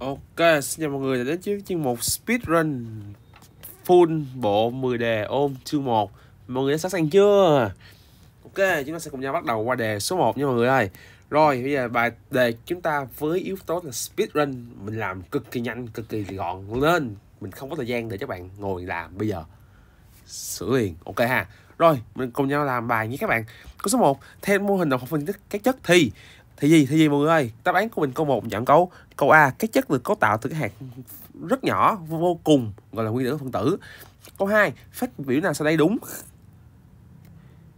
Ok, xin chào mọi người đã đến với chương mục Speedrun Full bộ 10 đề ôm chương 1 Mọi người đã sẵn sàng chưa? Ok, chúng ta sẽ cùng nhau bắt đầu qua đề số 1 nha mọi người ơi Rồi, bây giờ bài đề chúng ta với yếu tố là speedrun Mình làm cực kỳ nhanh, cực kỳ gọn Nên mình không có thời gian để các bạn ngồi làm bây giờ Sửa liền, ok ha Rồi, mình cùng nhau làm bài nhé các bạn Câu số 1 Theo mô hình đồng học phân tích các chất thì thì gì thì gì mọi người ơi đáp án của mình câu một chọn câu câu a các chất được cấu tạo từ cái hạt rất nhỏ vô cùng gọi là nguyên tử phân tử câu 2 phát biểu nào sau đây đúng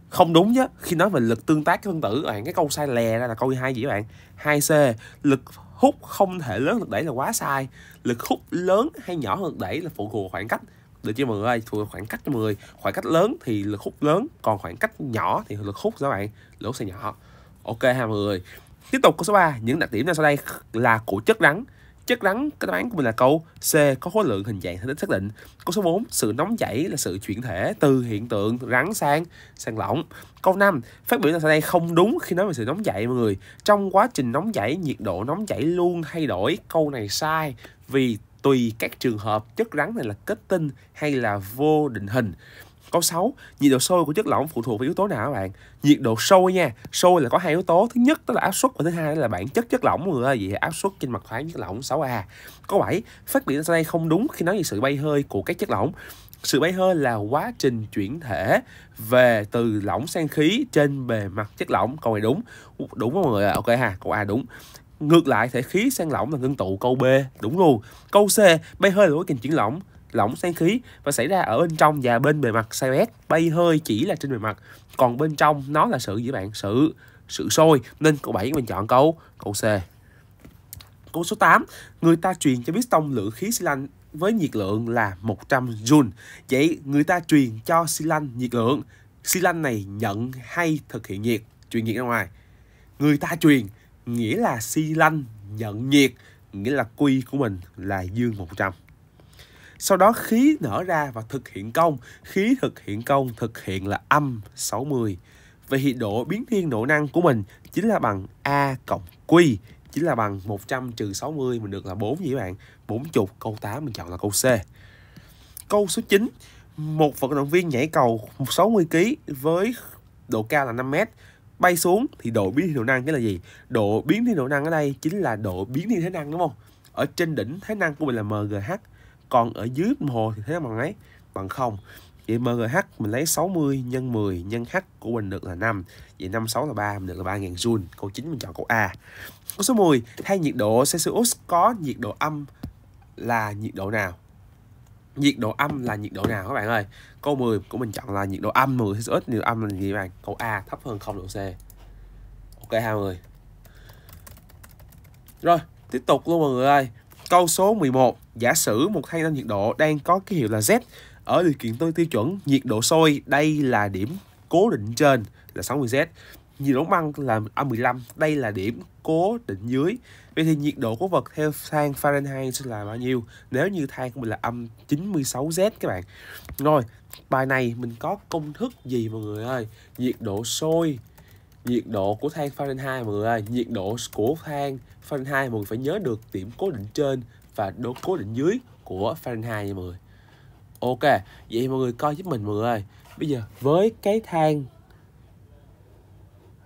không đúng chứ khi nói về lực tương tác cái phân tử bạn cái câu sai lè ra là câu hai gì các bạn 2C lực hút không thể lớn lực đẩy là quá sai lực hút lớn hay nhỏ hơn lực đẩy là phụ thuộc khoảng cách được chưa mọi người thuộc khoảng cách cho mọi người khoảng cách lớn thì lực hút lớn còn khoảng cách nhỏ thì lực hút các bạn lỗ hút sẽ nhỏ ok ha mọi người Tiếp tục câu số 3, những đặc điểm ra sau đây là của chất rắn. Chất rắn, cái đáp án của mình là câu C, có khối lượng hình dạng thể tích xác định. Câu số 4, sự nóng chảy là sự chuyển thể từ hiện tượng rắn sang sang lỏng. Câu 5, phát biểu ra sau đây không đúng khi nói về sự nóng chảy mọi người. Trong quá trình nóng chảy, nhiệt độ nóng chảy luôn thay đổi. Câu này sai vì tùy các trường hợp chất rắn này là kết tinh hay là vô định hình. Câu 6, nhiệt độ sôi của chất lỏng phụ thuộc vào yếu tố nào các bạn? Nhiệt độ sôi nha, sôi là có hai yếu tố, thứ nhất đó là áp suất và thứ hai là bản chất chất lỏng mọi người ơi, vậy áp suất trên mặt khoáng chất lỏng 6A. Câu 7, phát biểu sau đây không đúng khi nói về sự bay hơi của các chất lỏng. Sự bay hơi là quá trình chuyển thể về từ lỏng sang khí trên bề mặt chất lỏng. Câu này đúng. Đúng mọi người? Ok ha, câu A đúng. Ngược lại, thể khí sang lỏng là ngưng tụ câu B, đúng luôn. Câu C, bay hơi là quá trình chuyển lỏng lỏng sang khí và xảy ra ở bên trong và bên bề mặt COS bay hơi chỉ là trên bề mặt còn bên trong nó là sự với bạn sự sự sôi nên câu 7 mình chọn câu câu C câu số 8 người ta truyền cho piston lượng khí xi lanh với nhiệt lượng là 100 joule vậy người ta truyền cho xi lanh nhiệt lượng xi lanh này nhận hay thực hiện nhiệt truyền nhiệt ra ngoài người ta truyền nghĩa là xi lanh nhận nhiệt nghĩa là quy của mình là dương 100 sau đó khí nở ra và thực hiện công khí thực hiện công thực hiện là âm 60 vậy thì độ biến thiên độ năng của mình chính là bằng a cộng q chính là bằng 100 trừ 60 mình được là 4 vậy bạn 40 câu 8 mình chọn là câu C câu số 9 một vận động viên nhảy cầu 60 kg với độ cao là 5 m bay xuống thì độ biến thiên độ năng cái là gì? Độ biến thiên độ năng ở đây chính là độ biến thiên thế năng đúng không? Ở trên đỉnh thế năng của mình là MGH còn ở dưới đồng hồ thì thế bằng ấy bằng không vậy MGH mình lấy 60 nhân 10 nhân H của mình được là 5 vậy 5 6 là 3 mình được là 3.000 joule câu 9 mình chọn câu A câu số 10 thay nhiệt độ Celsius có nhiệt độ âm là nhiệt độ nào nhiệt độ âm là nhiệt độ nào các bạn ơi câu 10 của mình chọn là nhiệt độ âm 10 Celsius nhiệt độ âm là gì bạn câu A thấp hơn 0 độ C ok người rồi tiếp tục luôn mọi người ơi Câu số 11, giả sử một thay đổi nhiệt độ đang có ký hiệu là Z ở điều kiện tôi tiêu chuẩn nhiệt độ sôi đây là điểm cố định trên là 60Z nhiệt độ băng là âm à, 15 đây là điểm cố định dưới vậy thì nhiệt độ của vật theo thang Fahrenheit sẽ là bao nhiêu nếu như thang của mình là âm 96Z các bạn rồi bài này mình có công thức gì mọi người ơi nhiệt độ sôi nhiệt độ của than Fahrenheit mọi người ơi nhiệt độ của than Fahrenheit mọi người phải nhớ được điểm cố định trên và độ cố định dưới của Fahrenheit nha mọi người ok vậy mọi người coi giúp mình mọi người ơi bây giờ với cái than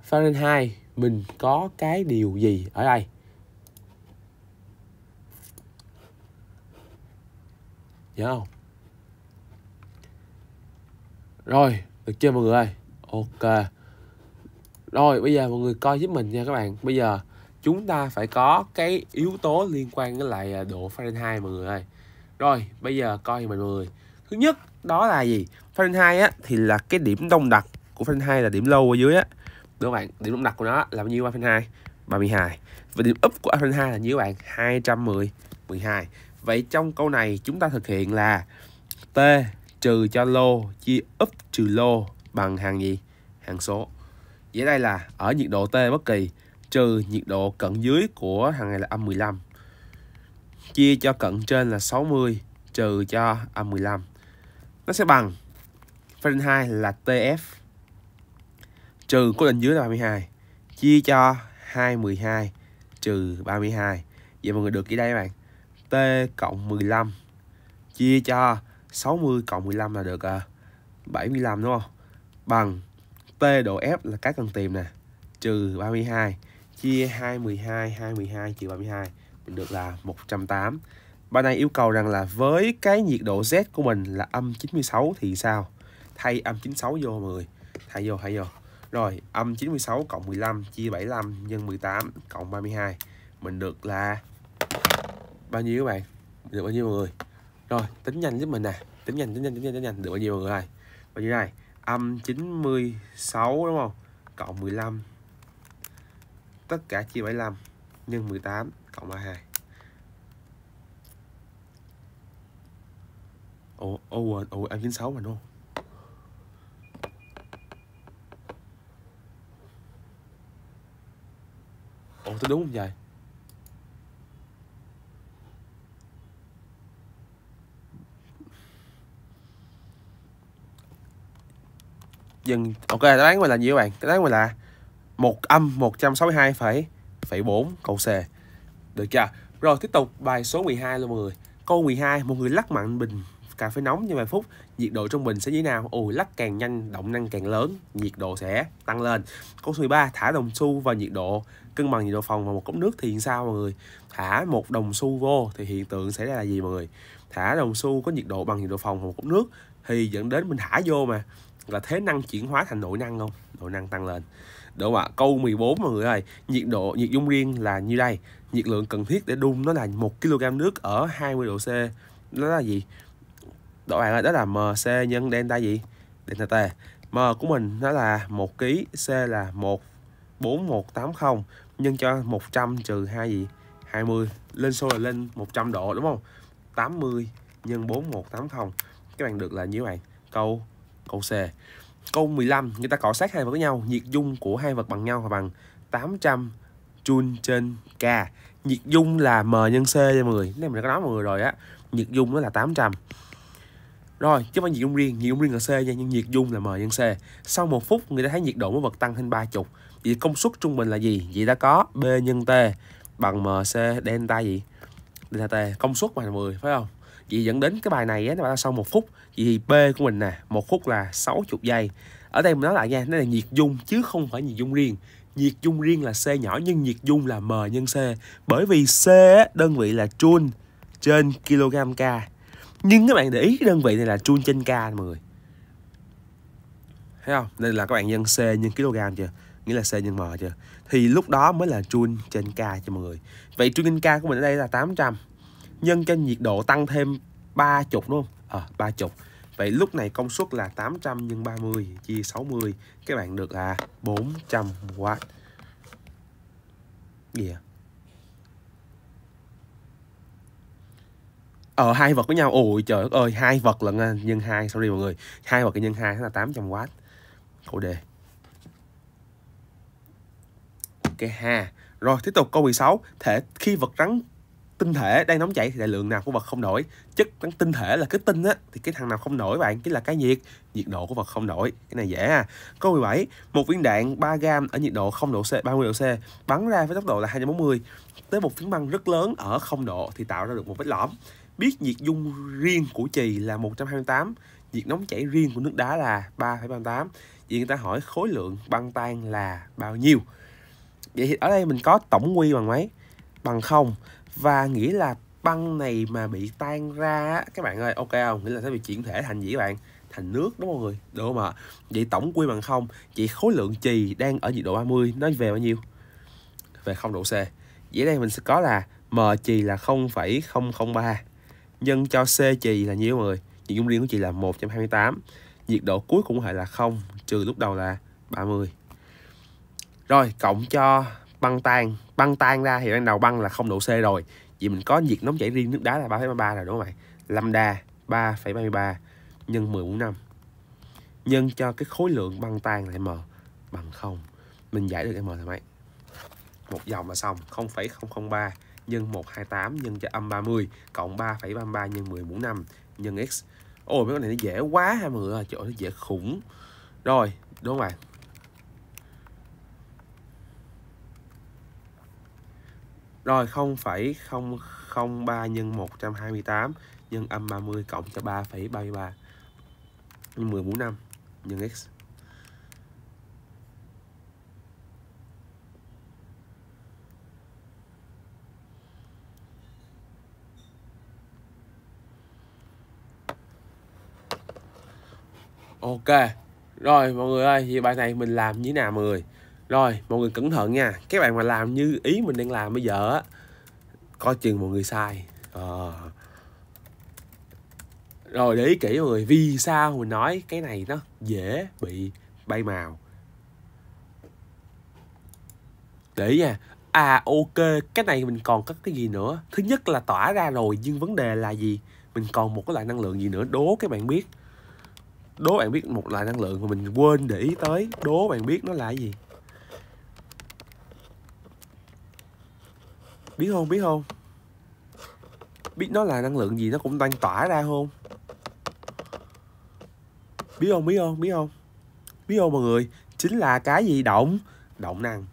Fahrenheit mình có cái điều gì ở đây nhớ không rồi được chưa mọi người ok rồi bây giờ mọi người coi giúp mình nha các bạn bây giờ chúng ta phải có cái yếu tố liên quan với lại à, độ Fahrenheit mọi người ơi rồi bây giờ coi thì mọi người thứ nhất đó là gì Fahrenheit á thì là cái điểm đông đặc của Fahrenheit là điểm lâu ở dưới á đúng không bạn điểm đông đặc của nó là bao nhiêu Fahrenheit 32 và điểm úp của Fahrenheit là nhiêu bạn 210 12 vậy trong câu này chúng ta thực hiện là T trừ cho lô chia úp trừ lô bằng hàng gì hàng số Vậy đây là ở nhiệt độ T bất kỳ trừ nhiệt độ cận dưới của hàng này là âm 15 chia cho cận trên là 60 trừ cho âm 15 nó sẽ bằng Fahrenheit là TF trừ cố định dưới là 32 chia cho 212 trừ 32 vậy mọi người được gì đây các bạn T cộng 15 chia cho 60 cộng 15 là được 75 à, đúng không bằng độ F là cái cần tìm nè trừ 32 chia 212 212 trừ 32 mình được là 108 bài này yêu cầu rằng là với cái nhiệt độ Z của mình là âm 96 thì sao thay âm 96 vô mọi người thay vô thay vô rồi âm 96 cộng 15 chia 75 nhân 18 cộng 32 mình được là bao nhiêu các bạn được bao nhiêu mọi người rồi tính nhanh giúp mình nè tính nhanh tính nhanh tính nhanh tính nhanh được bao nhiêu mọi người ơi bao nhiêu này âm 96 đúng không cộng 15 tất cả chia 75 nhân 18 cộng 32 Ủa, ô quên, ủa, âm 96 mà đúng không? Ủa, tôi đúng không vậy? dừng ok đáp án mình là gì các bạn đáp án mình là một âm một trăm sáu mươi 162,4 câu C được chưa rồi tiếp tục bài số 12 luôn mọi người câu 12 một người lắc mạnh bình cà phê nóng như vài phút nhiệt độ trong bình sẽ như thế nào ồ lắc càng nhanh động năng càng lớn nhiệt độ sẽ tăng lên câu số 13 thả đồng xu vào nhiệt độ cân bằng nhiệt độ phòng vào một cốc nước thì sao mọi người thả một đồng xu vô thì hiện tượng xảy ra là gì mọi người thả đồng xu có nhiệt độ bằng nhiệt độ phòng vào một cốc nước thì dẫn đến mình thả vô mà là thế năng chuyển hóa thành nội năng không nội năng tăng lên đúng ạ câu 14 mọi người ơi nhiệt độ nhiệt dung riêng là như đây nhiệt lượng cần thiết để đun nó là một kg nước ở 20 độ C đó là gì độ bạn ơi đó là MC nhân delta gì delta T M của mình nó là 1 kg C là 14180 nhân cho 100 trừ 2 gì 20 lên số là lên 100 độ đúng không 80 nhân 4180 các bạn được là như vậy câu Câu C. Câu 15, người ta cọ sát hai vật với nhau, nhiệt dung của hai vật bằng nhau là bằng 800 joule trên k. Nhiệt dung là m nhân c cho mọi người. Này mình đã có nói mọi người rồi á. Nhiệt dung nó là 800. Rồi, chứ không nhiệt dung riêng, nhiệt dung riêng là C nha, nhưng nhiệt dung là M nhân C. Sau một phút, người ta thấy nhiệt độ của vật tăng thêm 30. Vậy công suất trung bình là gì? Vậy ta có B nhân T bằng MC delta gì? Delta T, công suất mà mọi người, phải không? Vậy dẫn đến cái bài này á, nó sau một phút Vậy thì của mình nè, một khúc là 60 giây. Ở đây mình nói lại nha, nó là nhiệt dung chứ không phải nhiệt dung riêng. Nhiệt dung riêng là C nhỏ nhưng nhiệt dung là M nhân C. Bởi vì C đơn vị là joule trên kg K. Nhưng các bạn để ý đơn vị này là joule trên K mọi người. Thấy không? nên là các bạn nhân C nhân kg chưa? Nghĩa là C nhân M chưa? Thì lúc đó mới là joule trên K cho mọi người. Vậy joule trên K của mình ở đây là 800 nhân cho nhiệt độ tăng thêm 30 đúng không? à, 30 Vậy lúc này công suất là 800 x 30 chia 60 các bạn được là 400W. Gì yeah. Ờ hai vật với nhau. Ôi trời ơi, hai vật là nhân 2 sorry mọi người. Hai vật nhân 2 là 800W. Khổ đề. Ok ha. Rồi tiếp tục câu 16, thể khi vật rắn tinh thể đang nóng chảy thì đại lượng nào của vật không đổi chất rắn tinh thể là cái tinh á thì cái thằng nào không nổi bạn cái là cái nhiệt nhiệt độ của vật không nổi cái này dễ à câu 17 một viên đạn 3 gram ở nhiệt độ không độ C 30 độ C bắn ra với tốc độ là 240 tới một phiến băng rất lớn ở không độ thì tạo ra được một vết lõm biết nhiệt dung riêng của chì là 128 nhiệt nóng chảy riêng của nước đá là 3,38 vậy người ta hỏi khối lượng băng tan là bao nhiêu vậy thì ở đây mình có tổng quy bằng mấy bằng không và nghĩa là băng này mà bị tan ra á, các bạn ơi ok không nghĩa là sẽ bị chuyển thể thành gì các bạn thành nước đúng không mọi người được không ạ à? vậy tổng quy bằng không vậy khối lượng trì đang ở nhiệt độ 30 nó về bao nhiêu về không độ C vậy đây mình sẽ có là m trì là 0,003 nhân cho c trì là nhiêu mọi người nhiệt dung riêng của chị là 128 nhiệt độ cuối cũng hệ là 0 trừ lúc đầu là 30 rồi cộng cho băng tan băng tan ra thì ban đầu băng là không độ C rồi vì mình có nhiệt nóng chảy riêng nước đá là 3,33 rồi đúng không bạn lambda 3,33 nhân 10 mũ 5 nhân cho cái khối lượng băng tan lại m bằng 0 mình giải được m là mấy một dòng là xong 0,003 nhân 128 nhân cho âm 30 cộng 3,33 nhân 10 mũ 5 nhân x ôi mấy con này nó dễ quá ha mọi người ơi trời nó dễ khủng rồi đúng không bạn Rồi 0,003 nhân 128 nhân âm 30 cộng cho 3,33 nhân 10 mũ 5 nhân x. Ok. Rồi mọi người ơi, thì bài này mình làm như thế nào mọi người? rồi mọi người cẩn thận nha các bạn mà làm như ý mình đang làm bây giờ á coi chừng mọi người sai à. rồi để ý kỹ mọi người vì sao mình nói cái này nó dễ bị bay màu để ý nha à ok cái này mình còn có cái gì nữa thứ nhất là tỏa ra rồi nhưng vấn đề là gì mình còn một cái loại năng lượng gì nữa đố các bạn biết đố bạn biết một loại năng lượng mà mình quên để ý tới đố bạn biết nó là gì biết không biết không biết nó là năng lượng gì nó cũng đang tỏa ra không biết không biết không biết không biết không mọi người chính là cái gì động động năng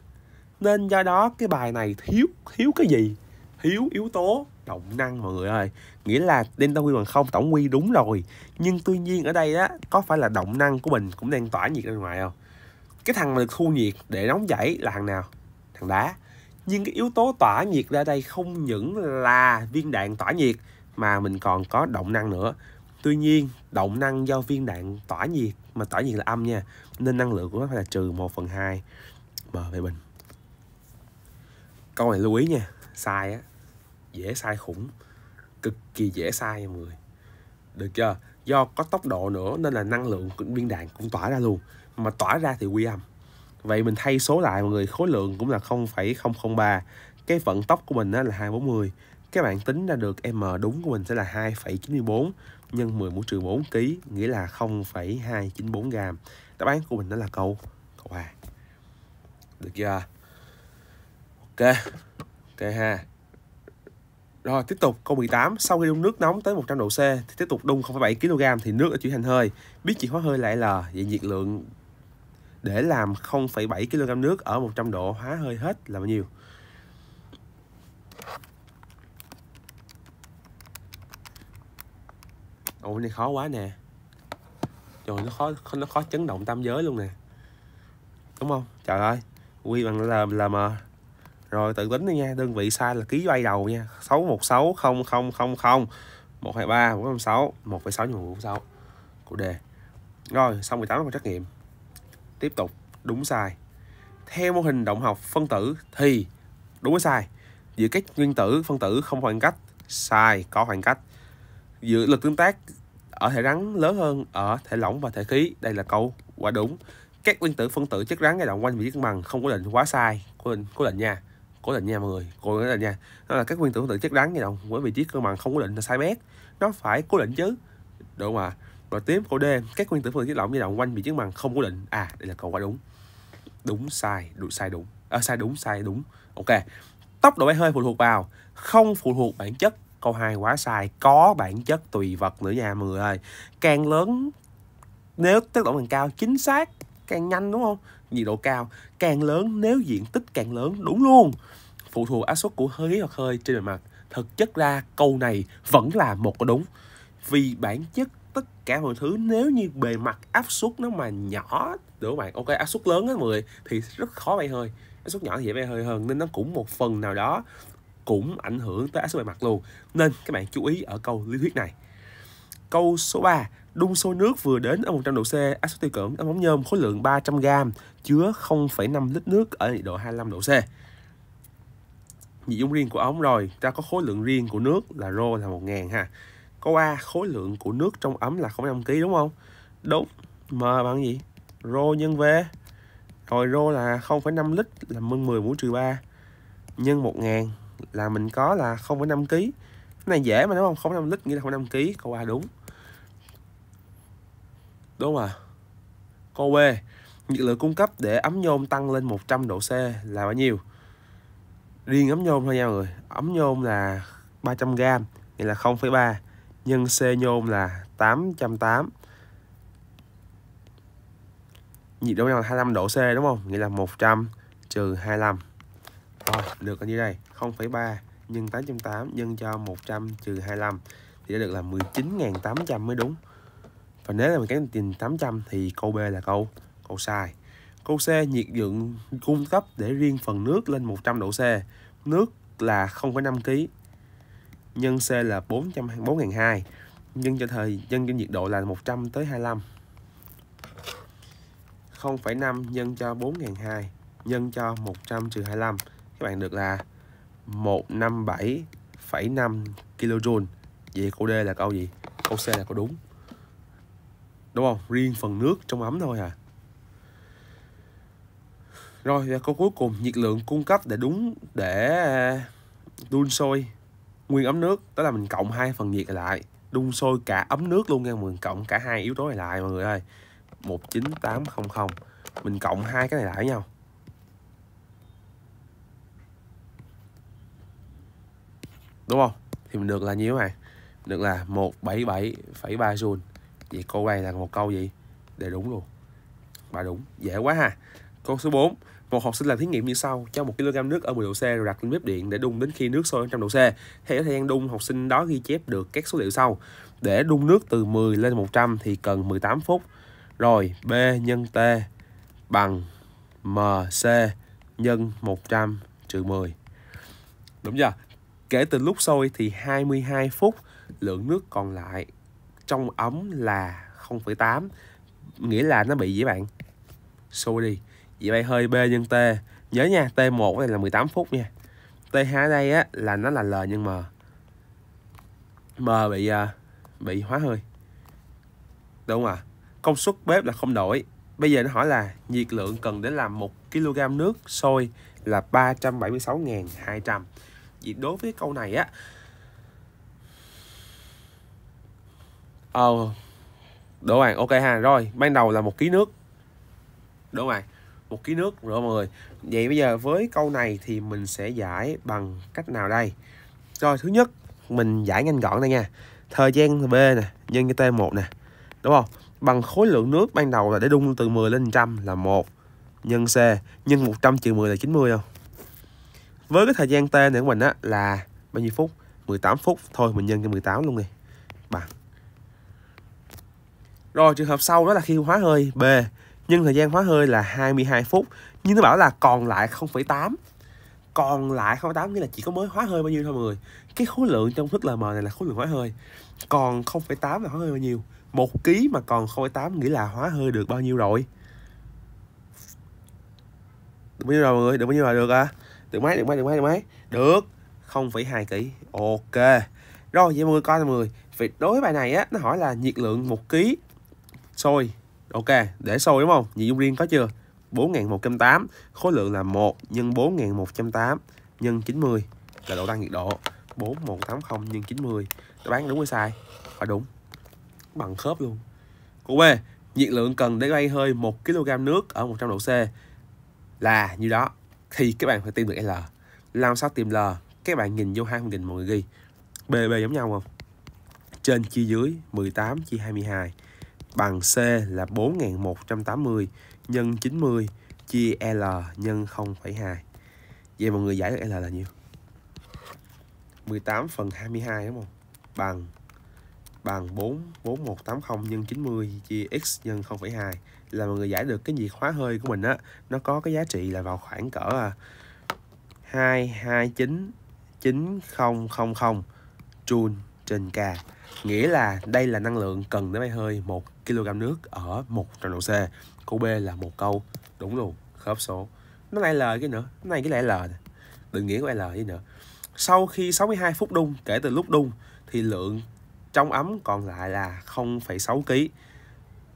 nên do đó cái bài này thiếu thiếu cái gì thiếu yếu tố động năng mọi người ơi nghĩa là delta q bằng không tổng quy đúng rồi nhưng tuy nhiên ở đây á có phải là động năng của mình cũng đang tỏa nhiệt ra ngoài không cái thằng mà được thu nhiệt để nóng chảy là thằng nào thằng đá nhưng cái yếu tố tỏa nhiệt ra đây không những là viên đạn tỏa nhiệt mà mình còn có động năng nữa tuy nhiên động năng do viên đạn tỏa nhiệt mà tỏa nhiệt là âm nha nên năng lượng của nó phải là trừ 1 phần 2 m về bình câu này lưu ý nha sai á dễ sai khủng cực kỳ dễ sai mọi người được chưa do có tốc độ nữa nên là năng lượng của viên đạn cũng tỏa ra luôn mà tỏa ra thì quy âm Vậy mình thay số lại mọi người, khối lượng cũng là 0,003. Cái vận tốc của mình là 240. Các bạn tính ra được M đúng của mình sẽ là 2,94 nhân 10 mũ trừ 4 kg, nghĩa là 0,294 g. Đáp án của mình đó là câu câu A. Được chưa? Ok. Ok ha. Rồi tiếp tục câu 18 Sau khi đun nước nóng tới 100 độ C thì tiếp tục đun 0,7 kg thì nước đã chuyển thành hơi Biết chỉ hóa hơi lại là vậy nhiệt lượng để làm 0,7 kg nước ở 100 độ hóa hơi hết là bao nhiêu? Ủa này khó quá nè. Trời nó khó nó khó chấn động tam giới luôn nè. Đúng không? Trời ơi. Quy bằng là là mà rồi tự tính đi nha, đơn vị sai là ký bay đầu nha. 616 0000 123 456 1,6 nhân 1,6 cụ đề. Rồi, xong 18 phần trắc nghiệm tiếp tục đúng sai theo mô hình động học phân tử thì đúng với sai giữa các nguyên tử phân tử không khoảng cách sai có khoảng cách giữa lực tương tác ở thể rắn lớn hơn ở thể lỏng và thể khí đây là câu quả đúng các nguyên tử phân tử chất rắn gây động quanh vị trí cân bằng không cố định quá sai cố định cố định nha cố định nha mọi người cố định nha đó là các nguyên tử phân tử chất rắn gây động với vị trí cân bằng không cố định là sai bét nó phải cố định chứ đúng không ạ à? Và tiếp câu D, các nguyên tử phân tử lỏng di động quanh vị trí bằng không cố định. À, đây là câu quá đúng. Đúng sai, đúng sai đúng. À, sai đúng, sai đúng. Ok. Tốc độ bay hơi phụ thuộc vào không phụ thuộc bản chất. Câu 2 quá sai, có bản chất tùy vật nữa nha mọi người ơi. Càng lớn nếu tốc độ càng cao chính xác, càng nhanh đúng không? Nhiệt độ cao càng lớn nếu diện tích càng lớn đúng luôn. Phụ thuộc áp suất của hơi hoặc hơi trên bề mặt. Thực chất ra câu này vẫn là một câu đúng vì bản chất tất cả mọi thứ nếu như bề mặt áp suất nó mà nhỏ đúng không bạn ok áp suất lớn á mọi người thì rất khó bay hơi áp suất nhỏ thì dễ bay hơi hơn nên nó cũng một phần nào đó cũng ảnh hưởng tới áp suất bề mặt luôn nên các bạn chú ý ở câu lý thuyết này câu số 3 đun sôi nước vừa đến ở 100 độ C, áp suất tiêu cận ở ống nhôm khối lượng 300 g chứa 0,5 lít nước ở nhiệt độ 25 độ C. Dị dung riêng của ống rồi, ta có khối lượng riêng của nước là rho là 1000 ha. Câu A, khối lượng của nước trong ấm là 0,5 kg đúng không? Đúng. M bằng gì? Rho nhân V. Rồi rho là 0,5 lít là 10 mũ trừ 3 nhân 1000 là mình có là 0,5 kg. Cái này dễ mà đúng không? 0,5 lít nghĩa là 0,5 kg. Câu A đúng. Đúng à. Câu B, nhiệt lượng cung cấp để ấm nhôm tăng lên 100 độ C là bao nhiêu? Riêng ấm nhôm thôi nha mọi người. Ấm nhôm là 300 g, nghĩa là 0,3 nhân C nhôm là 808 nhiệt độ là 25 độ C đúng không nghĩa là 100 trừ 25 rồi được như đây 0,3 nhân 808 nhân cho 100 trừ 25 thì đã được là 19.800 mới đúng và nếu là mình tiền tìm 800 thì câu B là câu câu sai câu C nhiệt lượng cung cấp để riêng phần nước lên 100 độ C nước là 0,5 kg nhân C là 424.200 nhân cho thời nhân cho nhiệt độ là 100 tới 25 0,5 nhân cho 4.200 nhân cho 100 trừ 25 các bạn được là 157,5 kJ vậy câu D là câu gì câu C là câu đúng đúng không riêng phần nước trong ấm thôi à rồi và câu cuối cùng nhiệt lượng cung cấp để đúng để đun sôi nguyên ấm nước đó là mình cộng hai phần nhiệt lại đun sôi cả ấm nước luôn nha mọi người. cộng cả hai yếu tố này lại mọi người ơi 19800 mình cộng hai cái này lại với nhau đúng không thì mình được là nhiêu này được là 177,3 joule vậy câu này là một câu gì để đúng luôn bà đúng dễ quá ha câu số 4 một học sinh làm thí nghiệm như sau, cho 1 kg nước ở 10 độ C rồi đặt lên bếp điện để đun đến khi nước sôi 100 độ C. Theo thời gian đun, học sinh đó ghi chép được các số liệu sau. Để đun nước từ 10 lên 100 thì cần 18 phút. Rồi B nhân T bằng MC nhân 100 trừ 10. Đúng chưa? Kể từ lúc sôi thì 22 phút, lượng nước còn lại trong ấm là 0,8 nghĩa là nó bị gì bạn? Sôi đi vậy bay hơi B nhân T nhớ nha T1 này là 18 phút nha T2 ở đây á, là nó là L nhân M M bị à, bị hóa hơi đúng không ạ công suất bếp là không đổi bây giờ nó hỏi là nhiệt lượng cần để làm 1 kg nước sôi là 376.200 vậy đối với câu này á ờ đúng rồi ok ha rồi ban đầu là một ký nước đúng rồi một ký nước rồi mọi người vậy bây giờ với câu này thì mình sẽ giải bằng cách nào đây rồi thứ nhất mình giải nhanh gọn đây nha thời gian b nè nhân cho t 1 nè đúng không bằng khối lượng nước ban đầu là để đun từ 10 lên 100 là 1 nhân c nhân 100 trừ 10 là 90 không với cái thời gian t này của mình á là bao nhiêu phút 18 phút thôi mình nhân cho 18 luôn đi bằng rồi trường hợp sau đó là khi hóa hơi B nhưng thời gian hóa hơi là 22 phút nhưng nó bảo là còn lại 0,8 còn lại 0,8 nghĩa là chỉ có mới hóa hơi bao nhiêu thôi mọi người cái khối lượng trong thức LM này là khối lượng hóa hơi còn 0,8 là hóa hơi bao nhiêu một ký mà còn 0,8 nghĩa là hóa hơi được bao nhiêu rồi được bao nhiêu rồi mọi người được bao nhiêu rồi được à được mấy được mấy được mấy được mấy được 0,2 kg ok rồi vậy mọi người coi mọi người vậy đối với bài này á nó hỏi là nhiệt lượng một ký sôi Ok, để sâu đúng không? Nhị dung riêng có chưa? 4 4108, khối lượng là 1 nhân 4108 nhân 90 là độ tăng nhiệt độ. 4180 nhân 90. Đáp án đúng hay sai? Phải đúng. Bằng khớp luôn. Cụ B, nhiệt lượng cần để bay hơi 1 kg nước ở 100 độ C là như đó. Thì các bạn phải tìm được L. Làm sao tìm L? Các bạn nhìn vô hai phương trình mọi người ghi. B B giống nhau không? Trên chia dưới 18 chia 22 bằng C là 4180 nhân 90 chia L nhân 0,2. Vậy mọi người giải được L là nhiêu? 18 phần 22 đúng không? Bằng bằng 4 4180 nhân 90 chia x nhân 0,2 là mọi người giải được cái nhiệt hóa hơi của mình á nó có cái giá trị là vào khoảng cỡ 229 à, 9000 joule trên k nghĩa là đây là năng lượng cần để bay hơi 1 kg nước ở 100 độ C câu B là một câu đúng luôn khớp số nó lại L cái nữa nó này cái lại L này. nghĩa của L cái nữa sau khi 62 phút đun kể từ lúc đun thì lượng trong ấm còn lại là 0,6 kg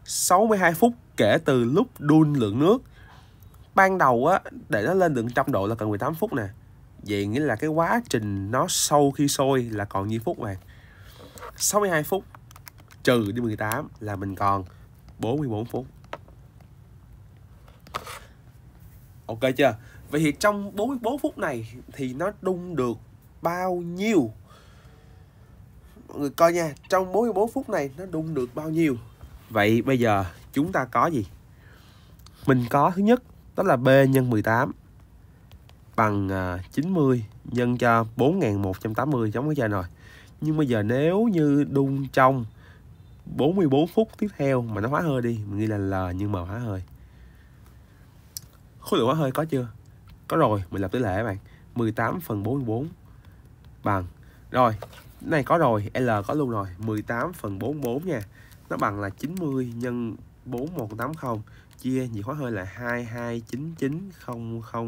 62 phút kể từ lúc đun lượng nước ban đầu á để nó lên được trăm độ là cần 18 phút nè vậy nghĩa là cái quá trình nó sau khi sôi là còn nhiêu phút mà 62 phút trừ đi 18 là mình còn 44 phút. Ok chưa? Vậy thì trong 44 phút này thì nó đun được bao nhiêu? Mọi người coi nha, trong 44 phút này nó đun được bao nhiêu? Vậy bây giờ chúng ta có gì? Mình có thứ nhất đó là B nhân 18 bằng 90 à, nhân cho 4180 giống cái trên rồi nhưng bây giờ nếu như đun trong 44 phút tiếp theo mà nó hóa hơi đi mình nghĩ là L nhưng mà hóa hơi khối lượng hóa hơi có chưa có rồi mình lập tỷ lệ các bạn 18 phần 44 bằng rồi này có rồi L có luôn rồi 18 phần 44 nha nó bằng là 90 nhân 4180 chia nhiệt hóa hơi là 2299000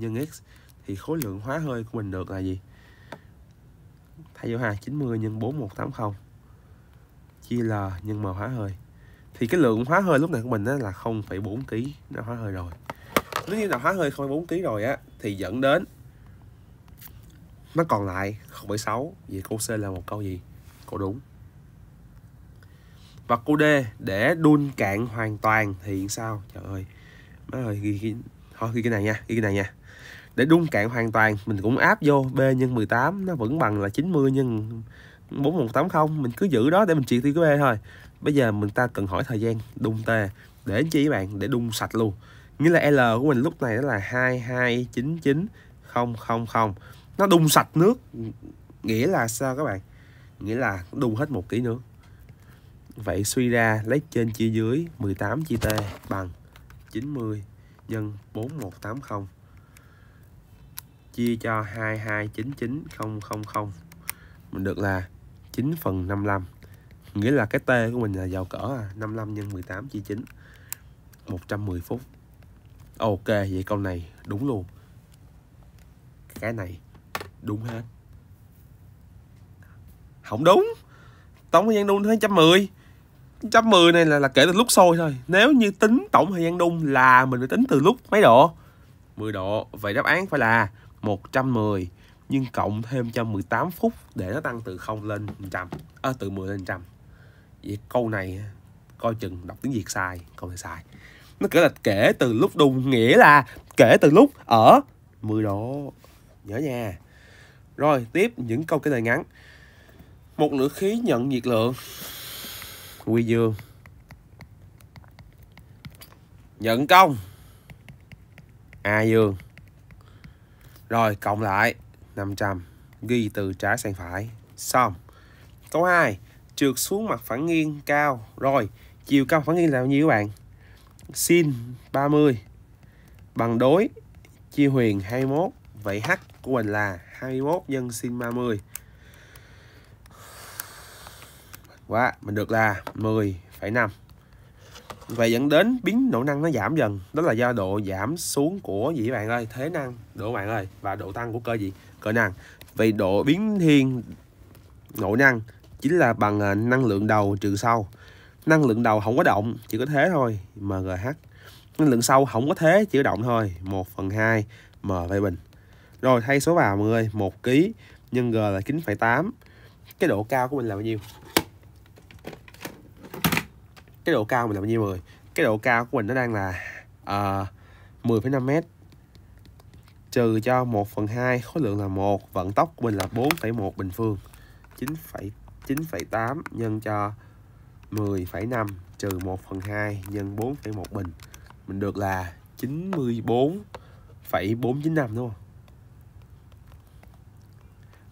nhân x thì khối lượng hóa hơi của mình được là gì 2 dấu 2 90 nhân 4180 chia L nhân M hóa hơi thì cái lượng hóa hơi lúc này của mình á, là 0,4 kg đã hóa hơi rồi nếu như nào hóa hơi 0,4 kg rồi á thì dẫn đến nó còn lại 0,6 vậy câu C là một câu gì câu đúng và câu D để đun cạn hoàn toàn thì sao trời ơi má ơi ghi, ghi, thôi ghi cái này nha ghi cái này nha để đun cạn hoàn toàn mình cũng áp vô B nhân 18 nó vẫn bằng là 90 nhân 4180 mình cứ giữ đó để mình triệt tiêu cái B thôi bây giờ mình ta cần hỏi thời gian đun T để chi bạn để đun sạch luôn nghĩa là L của mình lúc này đó là 2299000 nó đun sạch nước nghĩa là sao các bạn nghĩa là đun hết một ký nước vậy suy ra lấy trên chia dưới 18 chia T bằng 90 nhân 4180 chia cho 2299000 mình được là 9 phần 55 nghĩa là cái T của mình là giàu cỡ à, 55 nhân 18 chia 9 110 phút ok vậy câu này đúng luôn cái này đúng hết không đúng tổng thời gian đun tới 110 110 này là, là kể từ lúc sôi thôi nếu như tính tổng thời gian đun là mình phải tính từ lúc mấy độ 10 độ vậy đáp án phải là 110 nhưng cộng thêm 118 phút để nó tăng từ 0 lên 100 à, từ 10 lên 100 vậy câu này coi chừng đọc tiếng Việt sai câu này sai nó kể là kể từ lúc đùng nghĩa là kể từ lúc ở 10 độ nhớ nha rồi tiếp những câu cái lời ngắn một lửa khí nhận nhiệt lượng quy dương nhận công a dương rồi cộng lại 500 Ghi từ trái sang phải Xong Câu 2 Trượt xuống mặt phẳng nghiêng cao Rồi Chiều cao phẳng nghiêng là bao nhiêu các bạn Sin 30 Bằng đối Chia huyền 21 Vậy H của mình là 21 nhân sin 30 Quá Mình được là 10,5 và dẫn đến biến độ năng nó giảm dần Đó là do độ giảm xuống của gì các bạn ơi Thế năng độ bạn ơi Và độ tăng của cơ gì Cơ năng vì độ biến thiên độ năng Chính là bằng à, năng lượng đầu trừ sau Năng lượng đầu không có động Chỉ có thế thôi MGH Năng lượng sau không có thế Chỉ có động thôi 1 phần 2 MV bình Rồi thay số vào mọi người 1 kg Nhân G là 9,8 Cái độ cao của mình là bao nhiêu cái độ cao mình là bao nhiêu người? cái độ cao của mình nó đang là uh, ờ, 10,5m trừ cho 1 phần 2 khối lượng là 1 vận tốc của mình là 4,1 bình phương 9,98 nhân cho 10,5 trừ 1 phần 2 nhân 4,1 bình mình được là 94,495 đúng không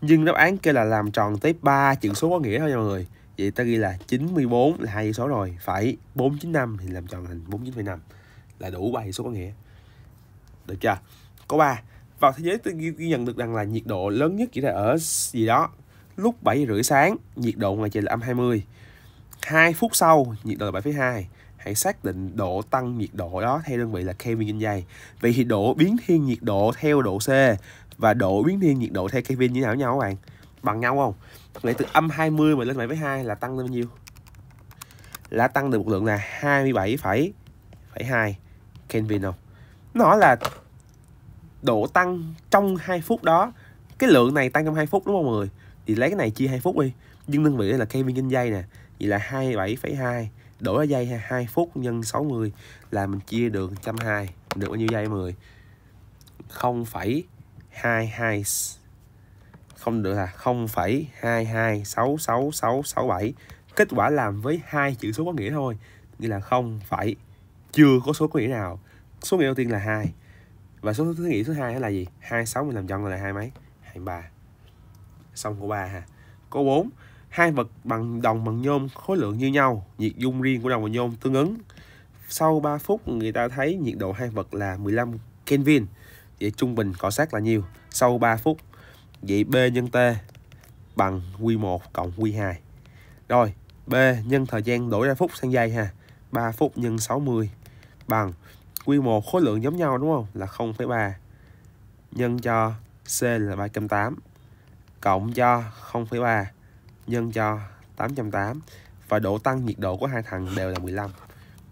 nhưng đáp án kia là làm tròn tới 3 chữ số có nghĩa thôi nha mọi người vậy ta ghi là 94 là hai số rồi phải 495 thì làm tròn thành 49,5 là đủ ba dãy số có nghĩa được chưa câu 3 vào thế giới tôi ghi nhận được rằng là nhiệt độ lớn nhất chỉ là ở gì đó lúc 7 rưỡi sáng nhiệt độ ngoài trời là âm 20 2 phút sau nhiệt độ là 7,2 hãy xác định độ tăng nhiệt độ đó theo đơn vị là Kelvin trên giây vậy thì độ biến thiên nhiệt độ theo độ C và độ biến thiên nhiệt độ theo Kelvin như thế nào với nhau các bạn bằng nhau không vậy từ âm 20 mà lên 7,2 là tăng lên bao nhiêu là tăng được một lượng là 27,2 Kelvin không nó là độ tăng trong 2 phút đó cái lượng này tăng trong 2 phút đúng không mọi người thì lấy cái này chia 2 phút đi nhưng đơn vị là Kelvin trên giây nè vậy là 27,2 đổi ở giây 2 phút nhân 60 là mình chia được 120 được bao nhiêu giây mọi người 0,22 không được là 0,2266667 kết quả làm với hai chữ số có nghĩa thôi nghĩa là không phải chưa có số có nghĩa nào số nghĩa đầu tiên là hai và số thứ nghĩa thứ hai là gì hai sáu mình làm chọn là hai mấy hai ba xong của ba ha câu 4 hai vật bằng đồng bằng nhôm khối lượng như nhau nhiệt dung riêng của đồng và nhôm tương ứng sau 3 phút người ta thấy nhiệt độ hai vật là 15 Kelvin vậy trung bình cọ sát là nhiều sau 3 phút Vậy B nhân T bằng Q1 cộng Q2. Rồi, B nhân thời gian đổi ra phút sang giây ha. 3 phút nhân 60 bằng Q1 khối lượng giống nhau đúng không? Là 0,3 nhân cho C là 308 cộng cho 0,3 nhân cho 808 và độ tăng nhiệt độ của hai thằng đều là 15.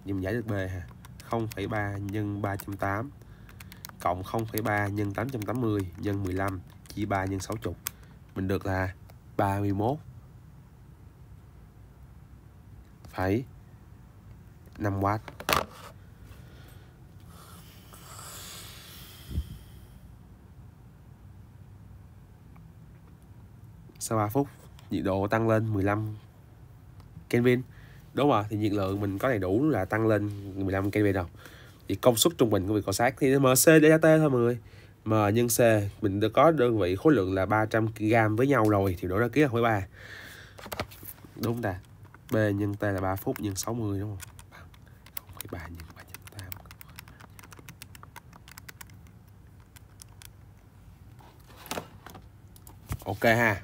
Nhưng giải được B ha. 0,3 nhân 308 cộng 0,3 nhân 880 nhân 15 chia 3 nhân 60 mình được là 31 phải 5W sau 3 phút nhiệt độ tăng lên 15 Kelvin đúng rồi thì nhiệt lượng mình có đầy đủ là tăng lên 15 Kelvin rồi thì công suất trung bình của việc cọ sát thì MC để T thôi mọi người M nhân C mình đã có đơn vị khối lượng là 300 g với nhau rồi thì đổi ra ký là khối 3. Đúng ta. B nhân T là 3 phút nhân 60 đúng không? 0,3 nhân 308. Ok ha.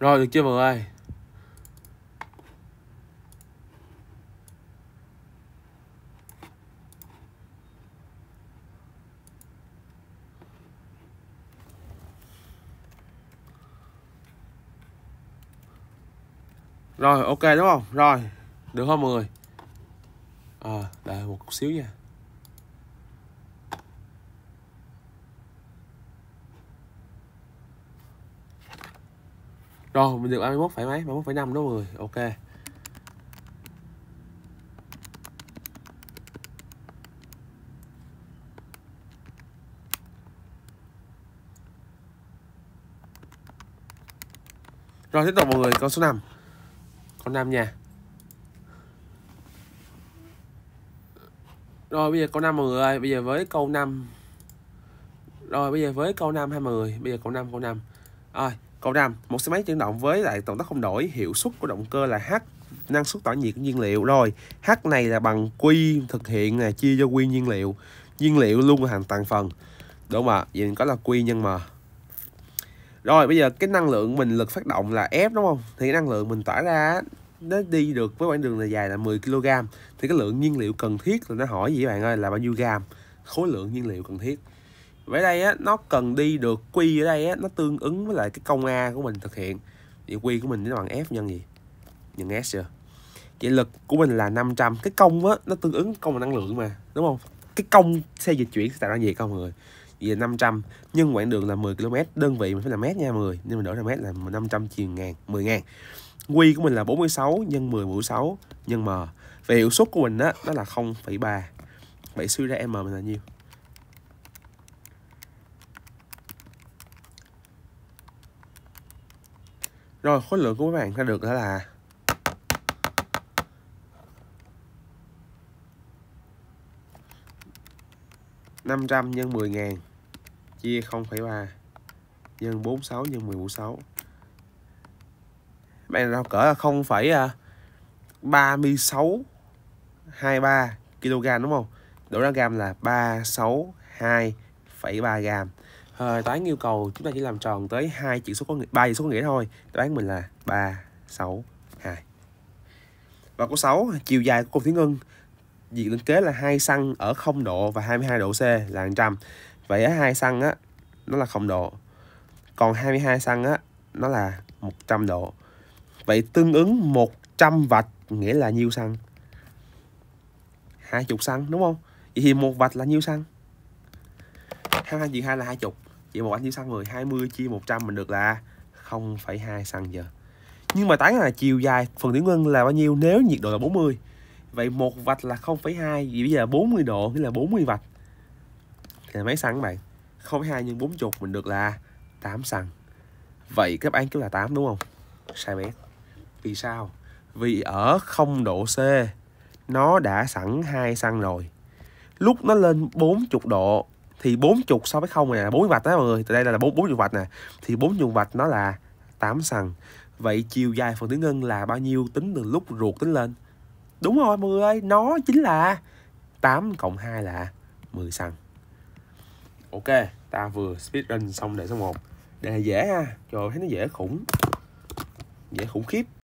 Rồi được chưa mọi người Rồi ok đúng không? Rồi được không mọi người? À, đợi một chút xíu nha rồi mình được 31 phải mấy 31 phải 5 đó mọi người ok Rồi tiếp tục mọi người con số 5 Con 5 nha Rồi bây giờ câu 5 mọi người ơi Bây giờ với câu 5 Rồi bây giờ với câu 5 ha mọi người Bây giờ câu 5 câu 5 Rồi câu đàm, một xe máy chuyển động với lại tổng tốc không đổi, hiệu suất của động cơ là H, năng suất tỏa nhiệt của nhiên liệu. Rồi, H này là bằng Q thực hiện là chia cho Q nhiên liệu. Nhiên liệu luôn là hàng toàn phần. Đúng không ạ? Vậy có là Q nhân M. Rồi, bây giờ cái năng lượng mình lực phát động là F đúng không? Thì cái năng lượng mình tỏa ra nó đi được với quãng đường là dài là 10 kg thì cái lượng nhiên liệu cần thiết là nó hỏi gì các bạn ơi là bao nhiêu gam khối lượng nhiên liệu cần thiết vậy đây á nó cần đi được quy ở đây á nó tương ứng với lại cái công a của mình thực hiện vậy quy của mình nó bằng f nhân gì nhân s chưa vậy lực của mình là 500 cái công á nó tương ứng công năng lượng mà đúng không cái công xe dịch chuyển sẽ tạo ra gì không mọi người về 500 nhưng quãng đường là 10 km đơn vị mình phải là mét nha 10 nhưng mình đổi ra mét là 500 chia ngàn 10 ngàn quy của mình là 46 nhân 10 mũ 6 nhân M về hiệu suất của mình á nó là 0,3 vậy suy ra M mình là nhiêu Rồi khối lượng của các bạn sẽ được đó là năm trăm nhân mười ngàn chia không phẩy ba nhân bốn sáu nhân mười mũ sáu bạn nào cỡ là không phẩy à, ba mươi sáu hai ba kg đúng không? Độ ra gam là ba sáu hai phẩy ba gram à, toán yêu cầu chúng ta chỉ làm tròn tới hai chữ số có nghĩa ba chữ số có nghĩa thôi toán mình là 3 6 2 và câu 6 chiều dài của cột thủy ngân diện tính kế là hai xăng ở 0 độ và 22 độ C là 100 vậy á hai xăng á nó là 0 độ còn 22 xăng á nó là 100 độ vậy tương ứng 100 vạch nghĩa là nhiêu xăng 20 xăng đúng không vậy thì một vạch là nhiêu xăng 22 chia 2 là 20 chỉ một bánh chiếu xăng người 20 chia 100 mình được là 0,2 xăng giờ nhưng mà tán là chiều dài phần thủy ngân là bao nhiêu nếu nhiệt độ là 40 vậy một vạch là 0,2 vậy bây giờ 40 độ nghĩa là 40 vạch thì mấy xăng các bạn 0,2 nhân 40 mình được là 8 xăng vậy các bạn kêu là 8 đúng không sai bét vì sao vì ở 0 độ C nó đã sẵn hai xăng rồi lúc nó lên 40 độ thì 40 so với không nè 40 vạch đó mọi người từ đây là 4 40 vạch nè thì 40 vạch nó là 8 sần vậy chiều dài phần tiếng ngân là bao nhiêu tính từ lúc ruột tính lên đúng rồi mọi người ơi nó chính là 8 cộng 2 là 10 sần ok ta vừa speedrun xong đề số 1 đề này dễ ha trời thấy nó dễ khủng dễ khủng khiếp